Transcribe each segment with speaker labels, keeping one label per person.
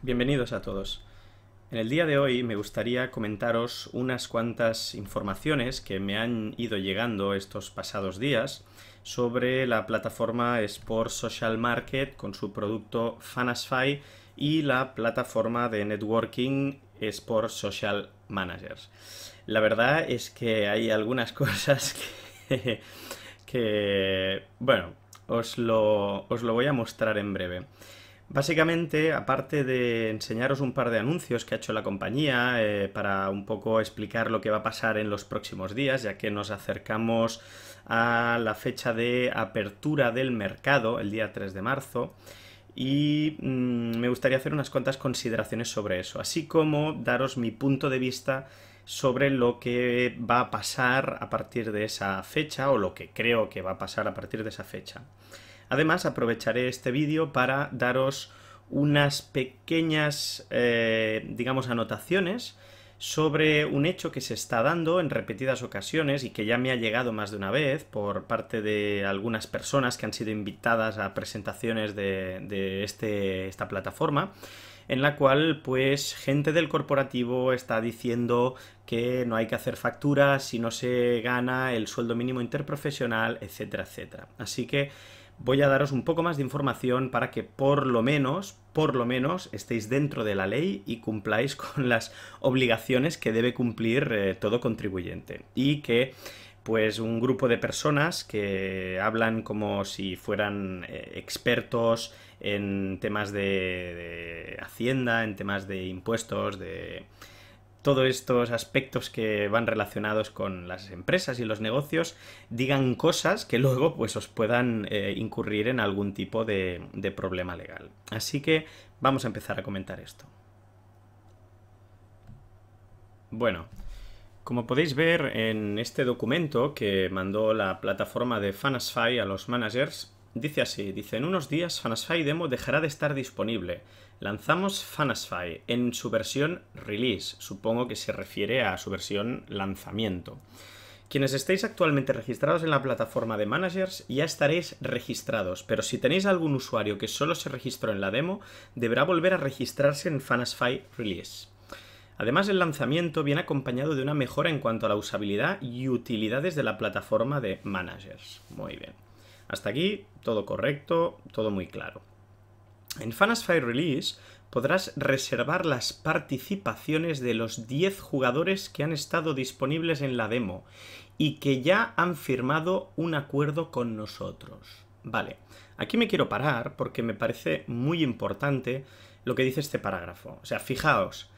Speaker 1: Bienvenidos a todos. En el día de hoy me gustaría comentaros unas cuantas informaciones que me han ido llegando estos pasados días sobre la plataforma Sport Social Market con su producto Fanasfy y la plataforma de networking Sport Social Managers. La verdad es que hay algunas cosas que, bueno, os lo, os lo voy a mostrar en breve. Básicamente, aparte de enseñaros un par de anuncios que ha hecho la compañía eh, para un poco explicar lo que va a pasar en los próximos días, ya que nos acercamos a la fecha de apertura del mercado, el día 3 de marzo, y mm, me gustaría hacer unas cuantas consideraciones sobre eso, así como daros mi punto de vista sobre lo que va a pasar a partir de esa fecha o lo que creo que va a pasar a partir de esa fecha. Además, aprovecharé este vídeo para daros unas pequeñas, eh, digamos, anotaciones sobre un hecho que se está dando en repetidas ocasiones y que ya me ha llegado más de una vez por parte de algunas personas que han sido invitadas a presentaciones de, este, esta plataforma en la cual pues gente del corporativo está diciendo que no hay que hacer facturas si no se gana el sueldo mínimo interprofesional, etcétera, etcétera. Así que voy a daros un poco más de información para que por lo menos, por lo menos, estéis dentro de la ley y cumpláis con las obligaciones que debe cumplir eh, todo contribuyente. Y que pues un grupo de personas que hablan como si fueran eh, expertos en temas de hacienda, en temas de impuestos, de, todos estos aspectos que van relacionados con las empresas y los negocios digan cosas que luego pues os puedan eh, incurrir en algún tipo de, de problema legal. Así que vamos a empezar a comentar esto. Bueno, como podéis ver en este documento que mandó la plataforma de Fanasfy a los managers, dice así, dice, en unos días Fanasfy Demo dejará de estar disponible. Lanzamos Fanasfy en su versión release, supongo que se refiere a su versión lanzamiento. Quienes estéis actualmente registrados en la plataforma de managers ya estaréis registrados, pero si tenéis algún usuario que solo se registró en la demo, deberá volver a registrarse en Fanasfy Release. Además, el lanzamiento viene acompañado de una mejora en cuanto a la usabilidad y utilidades de la plataforma de managers. Muy bien. Hasta aquí, todo correcto, todo muy claro. En Fire Release podrás reservar las participaciones de los 10 jugadores que han estado disponibles en la demo y que ya han firmado un acuerdo con nosotros. Vale, aquí me quiero parar porque me parece muy importante lo que dice este parágrafo. O sea, fijaos,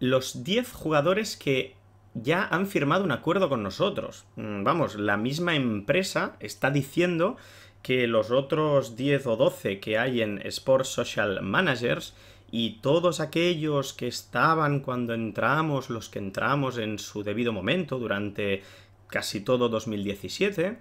Speaker 1: los 10 jugadores que ya han firmado un acuerdo con nosotros. Mm, vamos, la misma empresa está diciendo que los otros 10 o 12 que hay en Sports Social Managers y todos aquellos que estaban cuando entramos, los que entramos en su debido momento durante casi todo 2017,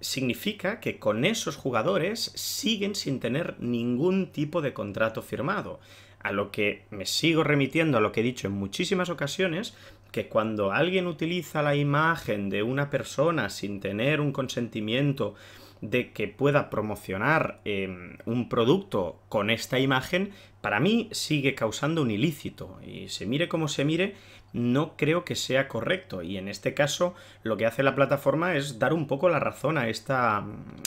Speaker 1: significa que con esos jugadores siguen sin tener ningún tipo de contrato firmado. A lo que me sigo remitiendo a lo que he dicho en muchísimas ocasiones, que cuando alguien utiliza la imagen de una persona sin tener un consentimiento, de que pueda promocionar em, un producto con esta imagen, para mí sigue causando un ilícito. Y se mire como se mire, no creo que sea correcto. Y en este caso, lo que hace la plataforma es dar un poco la razón a esta,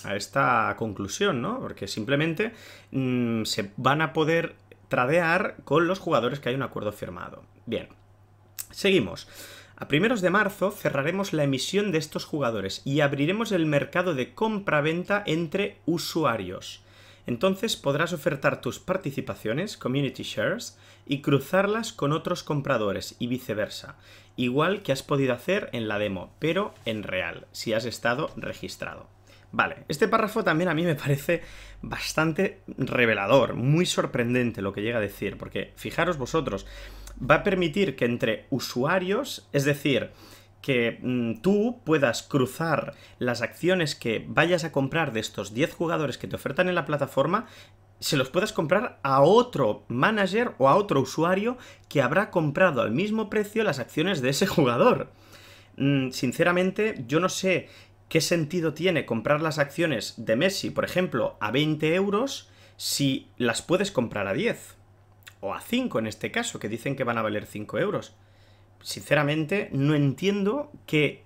Speaker 1: a esta conclusión, ¿no? Porque simplemente mm, se van a poder tradear con los jugadores que hay un acuerdo firmado. Bien, seguimos. A primeros de marzo cerraremos la emisión de estos jugadores y abriremos el mercado de compra-venta entre usuarios. Entonces podrás ofertar tus participaciones, community shares, y cruzarlas con otros compradores y viceversa, igual que has podido hacer en la demo, pero en real, si has estado registrado. Vale, este párrafo también a mí me parece bastante revelador, muy sorprendente lo que llega a decir, porque fijaros vosotros, va a permitir que entre usuarios, es decir, que mm, tú puedas cruzar las acciones que vayas a comprar de estos 10 jugadores que te ofertan en la plataforma, se los puedas comprar a otro manager o a otro usuario que habrá comprado al mismo precio las acciones de ese jugador. Mm, sinceramente, yo no sé qué sentido tiene comprar las acciones de Messi, por ejemplo, a 20 euros si las puedes comprar a 10 o a 5 en este caso, que dicen que van a valer 5 euros. Sinceramente, no entiendo qué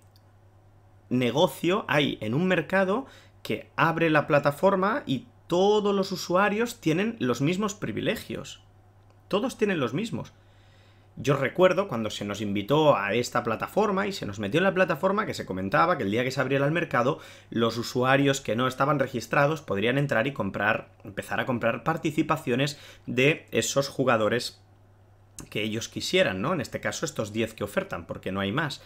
Speaker 1: negocio hay en un mercado que abre la plataforma y todos los usuarios tienen los mismos privilegios. Todos tienen los mismos. Yo recuerdo cuando se nos invitó a esta plataforma y se nos metió en la plataforma que se comentaba que el día que se abriera el mercado, los usuarios que no estaban registrados podrían entrar y comprar, empezar a comprar participaciones de esos jugadores que ellos quisieran, ¿no? En este caso, estos 10 que ofertan, porque no hay más.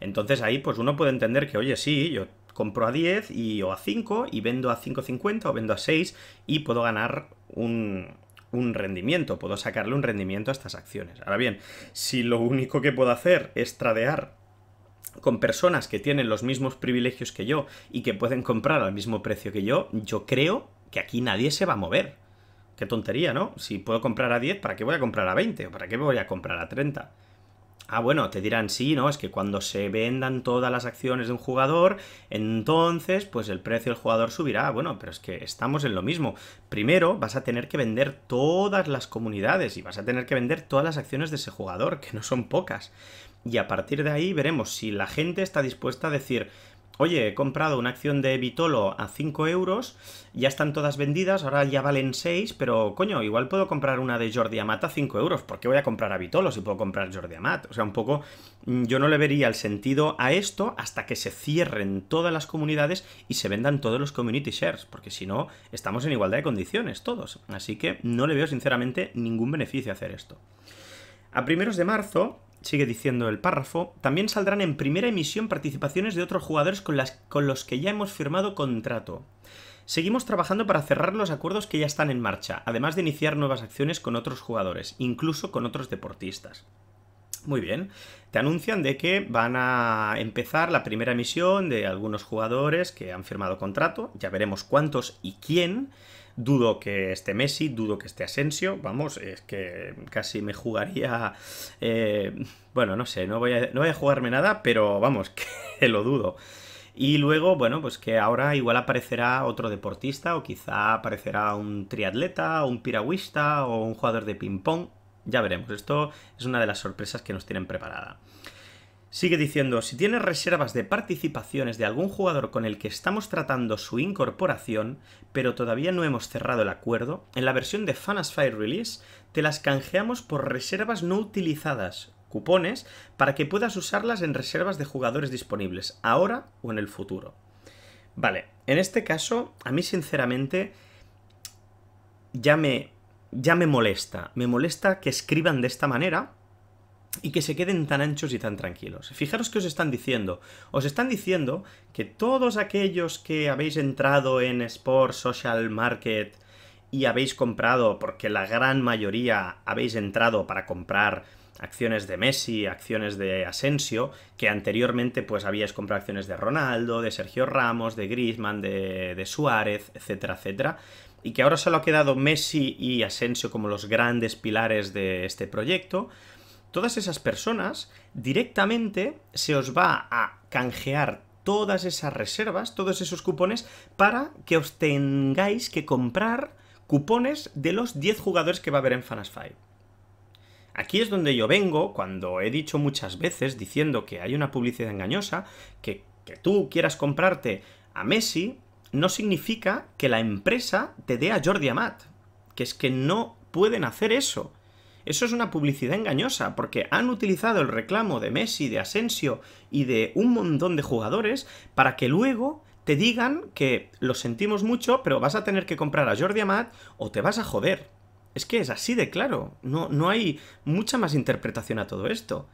Speaker 1: Entonces ahí, pues uno puede entender que, oye, sí, yo compro a 10 y, o a 5 y vendo a 5.50 o vendo a 6 y puedo ganar un, un rendimiento, puedo sacarle un rendimiento a estas acciones. Ahora bien, si lo único que puedo hacer es tradear con personas que tienen los mismos privilegios que yo y que pueden comprar al mismo precio que yo, yo creo que aquí nadie se va a mover. Qué tontería, ¿no? Si puedo comprar a 10, ¿para qué voy a comprar a 20? ¿O para qué voy a comprar a 30? Ah, bueno, te dirán, sí, ¿no? Es que cuando se vendan todas las acciones de un jugador, entonces, pues el precio del jugador subirá. Ah, bueno, pero es que estamos en lo mismo. Primero, vas a tener que vender todas las comunidades y vas a tener que vender todas las acciones de ese jugador, que no son pocas. Y a partir de ahí veremos si la gente está dispuesta a decir, oye, he comprado una acción de Bitolo a 5 euros, ya están todas vendidas, ahora ya valen 6, pero coño, igual puedo comprar una de Jordi Amat a 5 euros, ¿por qué voy a comprar a Bitolo si puedo comprar Jordi Amat? O sea, un poco mm, yo no le vería el sentido a esto hasta que se cierren todas las comunidades y se vendan todos los community shares, porque si no, estamos en igualdad de condiciones todos. Así que no le veo sinceramente ningún beneficio hacer esto. A primeros de marzo, Sigue diciendo el párrafo, también saldrán en primera emisión participaciones de otros jugadores con, las, con los que ya hemos firmado contrato. Seguimos trabajando para cerrar los acuerdos que ya están en marcha, además de iniciar nuevas acciones con otros jugadores, incluso con otros deportistas. Muy bien, te anuncian de que van a empezar la primera emisión de algunos jugadores que han firmado contrato, ya veremos cuántos y quién, Dudo que esté Messi, dudo que esté Asensio, vamos, es que casi me jugaría... Eh, bueno, no sé, no voy, a, no voy a jugarme nada, pero vamos, que lo dudo. Y luego, bueno, pues que ahora igual aparecerá otro deportista o quizá aparecerá un triatleta, un piragüista o un jugador de ping-pong. Ya veremos, esto es una de las sorpresas que nos tienen preparada. Sigue diciendo, si tienes reservas de participaciones de algún jugador con el que estamos tratando su incorporación, pero todavía no hemos cerrado el acuerdo, en la versión de fire Release te las canjeamos por reservas no utilizadas, cupones, para que puedas usarlas en reservas de jugadores disponibles, ahora o en el futuro. Vale, en este caso, a mí sinceramente ya me, ya me molesta, me molesta que escriban de esta manera, y que se queden tan anchos y tan tranquilos. Fijaros que os están diciendo. Os están diciendo que todos aquellos que habéis entrado en Sport Social Market y habéis comprado, porque la gran mayoría habéis entrado para comprar acciones de Messi, acciones de Asensio, que anteriormente pues habíais comprado acciones de Ronaldo, de Sergio Ramos, de Griezmann, de, de Suárez, etcétera, etcétera y que ahora solo ha quedado Messi y Asensio como los grandes pilares de este proyecto, todas esas personas directamente se os va a canjear todas esas reservas, todos esos cupones, para que os tengáis que comprar cupones de los 10 jugadores que va a haber en Fanas 5. Aquí es donde yo vengo cuando he dicho muchas veces, diciendo que hay una publicidad engañosa, que, que tú quieras comprarte a Messi no significa que la empresa te dé a Jordi Amat, que es que no pueden hacer eso. Eso es una publicidad engañosa, porque han utilizado el reclamo de Messi, de Asensio y de un montón de jugadores para que luego te digan que lo sentimos mucho, pero vas a tener que comprar a Jordi Amat o te vas a joder. Es que es así de claro. No, no hay mucha más interpretación a todo esto.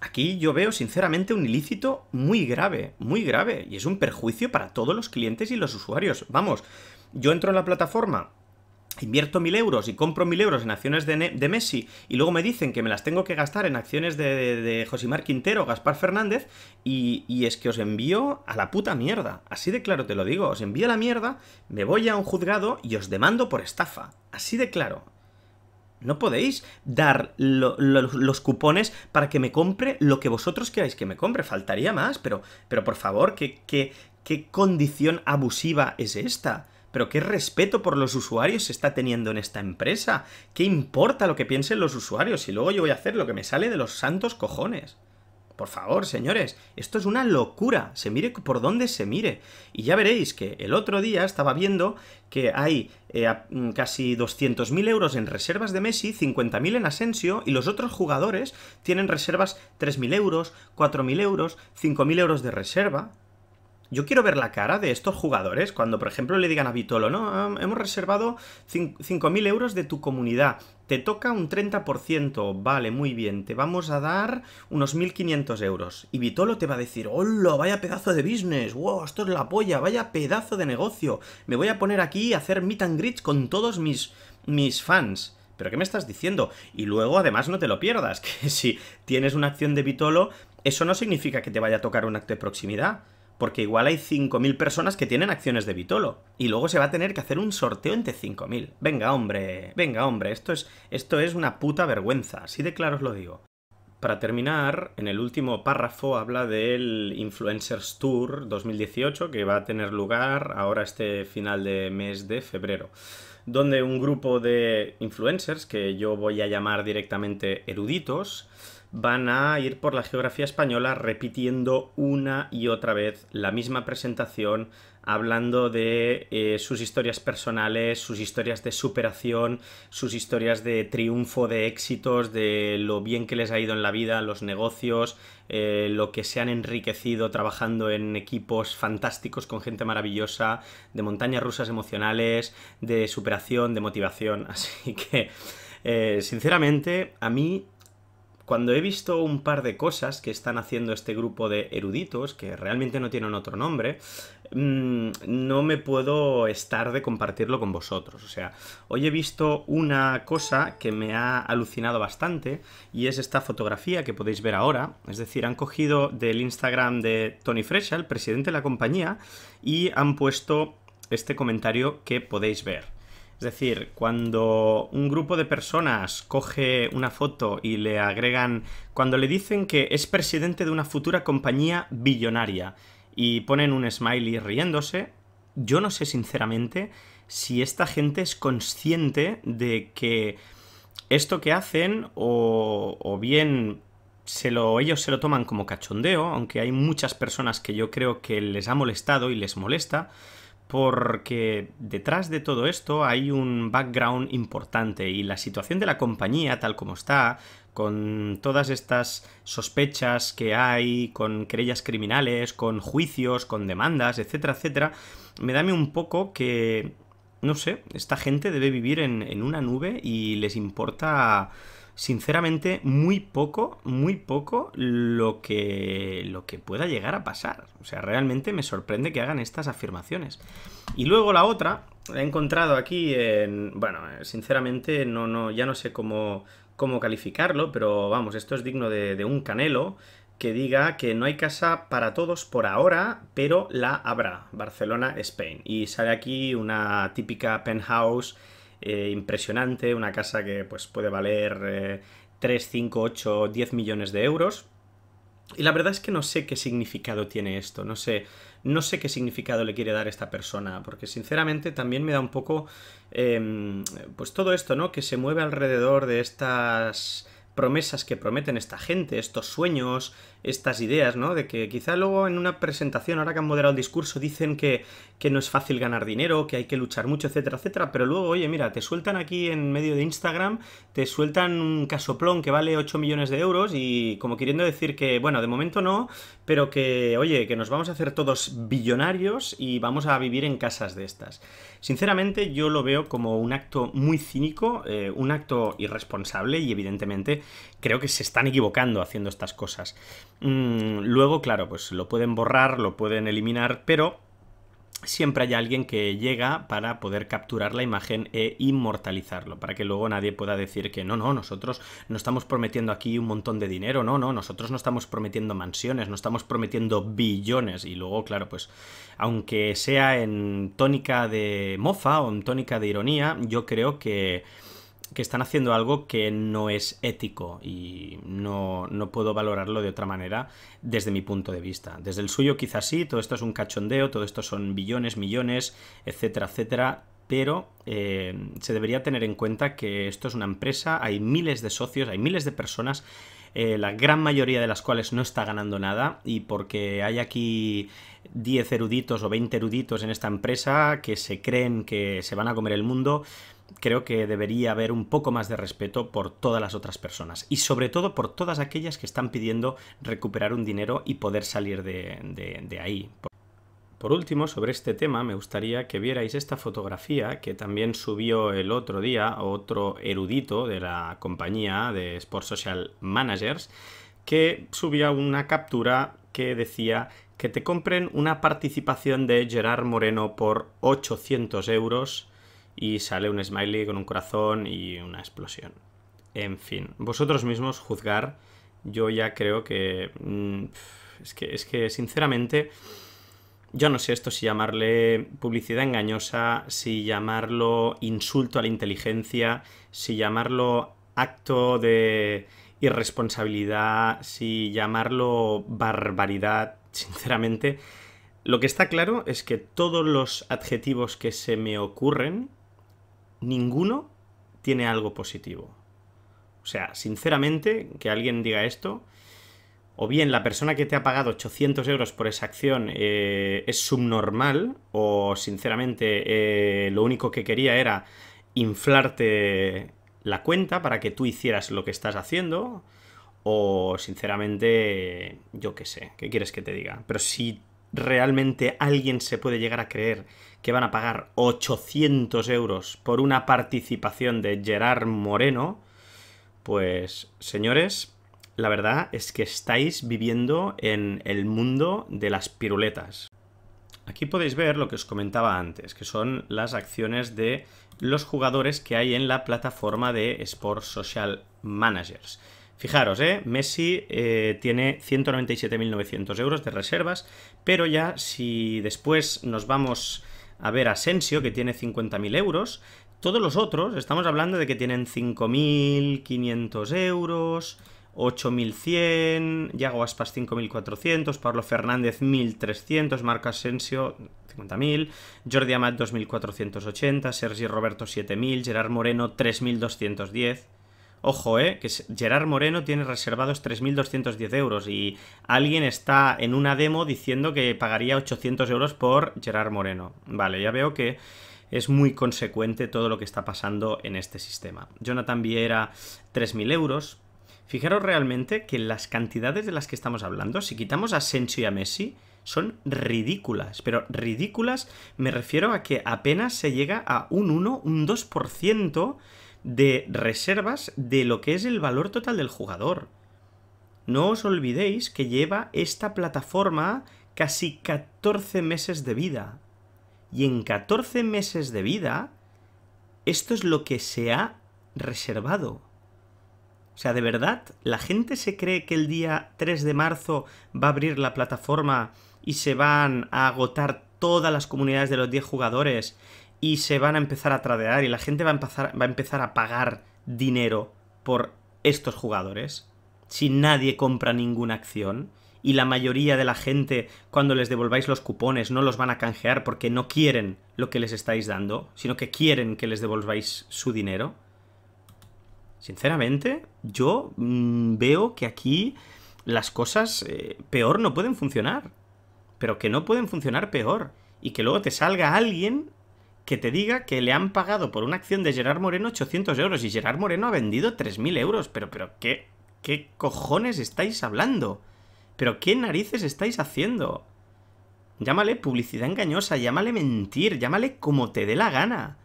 Speaker 1: Aquí yo veo sinceramente un ilícito muy grave, muy grave, y es un perjuicio para todos los clientes y los usuarios. Vamos, yo entro en la plataforma, invierto mil euros y compro mil euros en acciones de, Messi y luego me dicen que me las tengo que gastar en acciones de, Josimar Quintero, Gaspar Fernández y, es que os envío a la puta mierda, así de claro te lo digo, os envío a la mierda, me voy a un juzgado y os demando por estafa, así de claro. No podéis dar los cupones para que me compre lo que vosotros queráis que me compre, faltaría más, pero, pero por favor, ¿qué, qué, qué condición abusiva es esta? Pero qué respeto por los usuarios se está teniendo en esta empresa. ¿Qué importa lo que piensen los usuarios? Y luego yo voy a hacer lo que me sale de los santos cojones. Por favor, señores, esto es una locura, se mire por donde se mire. Y ya veréis que el otro día estaba viendo que hay eh, mm, casi 200.000 euros en reservas de Messi, 50.000 en Asensio, y los otros jugadores tienen reservas 3.000 euros, 4.000 euros, 5.000 euros de reserva. Yo quiero ver la cara de estos jugadores cuando, por ejemplo, le digan a Vitolo, no, hemos reservado 5.000 euros de tu comunidad, te toca un 30%, vale, muy bien, te vamos a dar unos 1.500 euros. Y Vitolo te va a decir, hola, vaya pedazo de business, wow, esto es la polla, vaya pedazo de negocio, me voy a poner aquí a hacer meet and greets con todos mis, mis fans. ¿Pero qué me estás diciendo? Y luego, además, no te lo pierdas, que si tienes una acción de Vitolo, eso no significa que te vaya a tocar un acto de proximidad porque igual hay 5.000 personas que tienen acciones de Bitolo. y luego se va a tener que hacer un sorteo entre 5.000. Venga, hombre, venga, hombre, esto es, esto es una puta vergüenza, así de claro os lo digo. Para terminar, en el último párrafo habla del Influencers Tour 2018 que va a tener lugar ahora este final de mes de febrero, donde un grupo de influencers que yo voy a llamar directamente eruditos, van a ir por la geografía española repitiendo una y otra vez la misma presentación, hablando de eh, sus historias personales, sus historias de superación, sus historias de triunfo, de éxitos, de lo bien que les ha ido en la vida, los negocios, eh, lo que se han enriquecido trabajando en equipos fantásticos con gente maravillosa, de montañas rusas emocionales, de superación, de motivación. Así que... Eh, sinceramente, a mí cuando he visto un par de cosas que están haciendo este grupo de eruditos, que realmente no tienen otro nombre, mm, no me puedo estar de compartirlo con vosotros. O sea, hoy he visto una cosa que me ha alucinado bastante y es esta fotografía que podéis ver ahora. Es decir, han cogido del Instagram de Tony Freshall, el presidente de la compañía, y han puesto este comentario que podéis ver. Es decir, cuando un grupo de personas coge una foto y le agregan, cuando le dicen que es presidente de una futura compañía billonaria y ponen un smiley riéndose, yo no sé sinceramente si esta gente es consciente de que esto que hacen o, bien se lo, ellos se lo toman como cachondeo, aunque hay muchas personas que yo creo que les ha molestado y les molesta, porque detrás de todo esto hay un background importante y la situación de la compañía tal como está, con todas estas sospechas que hay, con querellas criminales, con juicios, con demandas, etcétera, etcétera, me da un poco que, no sé, esta gente debe vivir en, en una nube y les importa sinceramente, muy poco, muy poco lo que, lo que pueda llegar a pasar. O sea, realmente me sorprende que hagan estas afirmaciones. Y luego la otra, he encontrado aquí en... Bueno, sinceramente, no, no, ya no sé cómo, cómo calificarlo, pero vamos, esto es digno de, de un canelo que diga que no hay casa para todos por ahora, pero la habrá. Barcelona, Spain. Y sale aquí una típica penthouse eh, impresionante, una casa que pues, puede valer 3, 5, 8, 10 millones de euros. Y la verdad es que no sé qué significado tiene esto, no sé, no sé qué significado le quiere dar esta persona, porque sinceramente también me da un poco, em, pues todo esto, ¿no? Que se mueve alrededor de estas promesas que prometen esta gente, estos sueños, estas ideas, ¿no? De que quizá luego en una presentación, ahora que han moderado el discurso, dicen que, que no es fácil ganar dinero, que hay que luchar mucho, etcétera, etcétera, pero luego, oye, mira, te sueltan aquí en medio de Instagram, te sueltan un casoplón que vale 8 millones de euros y como queriendo decir que, bueno, de momento no, pero que, oye, que nos vamos a hacer todos billonarios y vamos a vivir en casas de estas. Sinceramente, yo lo veo como un acto muy cínico, eh, un acto irresponsable y evidentemente creo que se están equivocando haciendo estas cosas. Mm, luego, claro, pues lo pueden borrar, lo pueden eliminar, pero siempre hay alguien que llega para poder capturar la imagen e inmortalizarlo, para que luego nadie pueda decir que no, no, nosotros no estamos prometiendo aquí un montón de dinero, no, no, nosotros no estamos prometiendo mansiones, no estamos prometiendo billones y luego, claro, pues aunque sea en tónica de mofa o en tónica de ironía, yo creo que que están haciendo algo que no es ético y no, no, puedo valorarlo de otra manera desde mi punto de vista. Desde el suyo quizás sí, todo esto es un cachondeo, todo esto son billones, millones, etcétera, etcétera, pero eh, se debería tener en cuenta que esto es una empresa, hay miles de socios, hay miles de personas eh, la gran mayoría de las cuales no está ganando nada y porque hay aquí 10 eruditos o 20 eruditos en esta empresa que se creen que se van a comer el mundo, creo que debería haber un poco más de respeto por todas las otras personas y sobre todo por todas aquellas que están pidiendo recuperar un dinero y poder salir de, ahí. Por último, sobre este tema, me gustaría que vierais esta fotografía que también subió el otro día otro erudito de la compañía de Sport Social Managers, que subía una captura que decía que te compren una participación de Gerard Moreno por 800 euros y sale un smiley con un corazón y una explosión. En fin, vosotros mismos juzgar, yo ya creo mm, que... Es que, sinceramente, yo no sé esto si llamarle publicidad engañosa, si llamarlo insulto a la inteligencia, si llamarlo acto de irresponsabilidad, si llamarlo barbaridad, sinceramente, lo que está claro es que todos los adjetivos que se me ocurren ninguno tiene algo positivo. O sea, sinceramente, que alguien diga esto, o bien la persona que te ha pagado 800 euros por esa acción eh, es subnormal, o sinceramente eh, lo único que quería era inflarte la cuenta para que tú hicieras lo que estás haciendo, o sinceramente, yo qué sé, ¿qué quieres que te diga? Pero si realmente alguien se puede llegar a creer que van a pagar 800 euros por una participación de Gerard Moreno, pues señores, la verdad es que estáis viviendo en el mundo de las piruletas. Aquí podéis ver lo que os comentaba antes, que son las acciones de los jugadores que hay en la plataforma de Sport Social Managers. Fijaros, ¿eh? Messi eh, tiene 197.900 euros de reservas, pero ya si después nos vamos a ver Asensio, que tiene 50.000 euros. Todos los otros, estamos hablando de que tienen 5.500 euros, 8.100, Yago Aspas 5.400, Pablo Fernández 1.300, Marco Asensio 50.000, Jordi Amat 2.480, Sergi Roberto 7.000, Gerard Moreno 3.210. Ojo, eh, que Gerard Moreno tiene reservados 3.210 euros y alguien está en una demo diciendo que pagaría 800 euros por Gerard Moreno. Vale, ya veo que es muy consecuente todo lo que está pasando en este sistema. Jonathan Viera, 3.000 euros. Fijaros realmente que las cantidades de las que estamos hablando, si quitamos a Sencho y a Messi, son ridículas, pero ridículas me refiero a que apenas se llega a un 1, un 2% de reservas de lo que es el valor total del jugador. No os olvidéis que lleva esta plataforma casi 14 meses de vida. Y en 14 meses de vida, esto es lo que se ha reservado. O sea, de verdad, la gente se cree que el día 3 de marzo va a abrir la plataforma y se van a agotar todas las comunidades de los 10 jugadores y se van a empezar a tradear y la gente va a empezar, a, pagar dinero por estos jugadores si nadie compra ninguna acción y la mayoría de la gente cuando les devolváis los cupones no los van a canjear porque no quieren lo que les estáis dando, sino que quieren que les devolváis su dinero. Sinceramente, yo mm, veo que aquí las cosas eh, peor no pueden funcionar, pero que no pueden funcionar peor y que luego te salga alguien que te diga que le han pagado por una acción de Gerard Moreno 800 euros y Gerard Moreno ha vendido 3.000 euros. Pero, pero, ¿qué, ¿qué cojones estáis hablando? ¿Pero qué narices estáis haciendo? Llámale publicidad engañosa, llámale mentir, llámale como te dé la gana.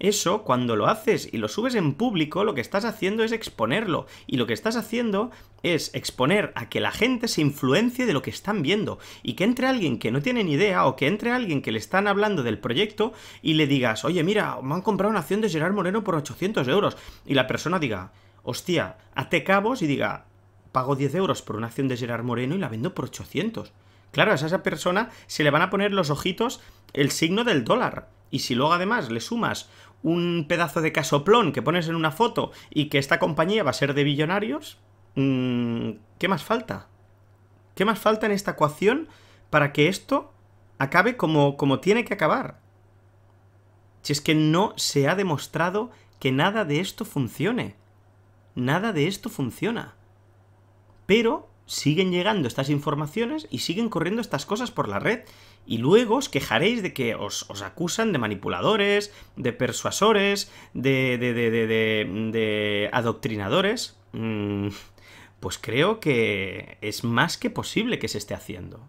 Speaker 1: Eso, cuando lo haces y lo subes en público, lo que estás haciendo es exponerlo. Y lo que estás haciendo es exponer a que la gente se influencie de lo que están viendo. Y que entre alguien que no tiene ni idea o que entre alguien que le están hablando del proyecto y le digas, oye, mira, me han comprado una acción de Gerard Moreno por 800 euros. Y la persona diga, hostia, ate cabos y diga, pago 10 euros por una acción de Gerard Moreno y la vendo por 800. Claro, a esa persona se le van a poner los ojitos el signo del dólar. Y si luego además le sumas un pedazo de casoplón que pones en una foto y que esta compañía va a ser de billonarios, mm, ¿qué más falta? ¿Qué más falta en esta ecuación para que esto acabe como, como tiene que acabar? Si es que no se ha demostrado que nada de esto funcione. Nada de esto funciona. Pero siguen llegando estas informaciones y siguen corriendo estas cosas por la red. Y luego os quejaréis de que os, acusan de manipuladores, de persuasores, de, de, de, de adoctrinadores. Mm, pues creo que es más que posible que se esté haciendo.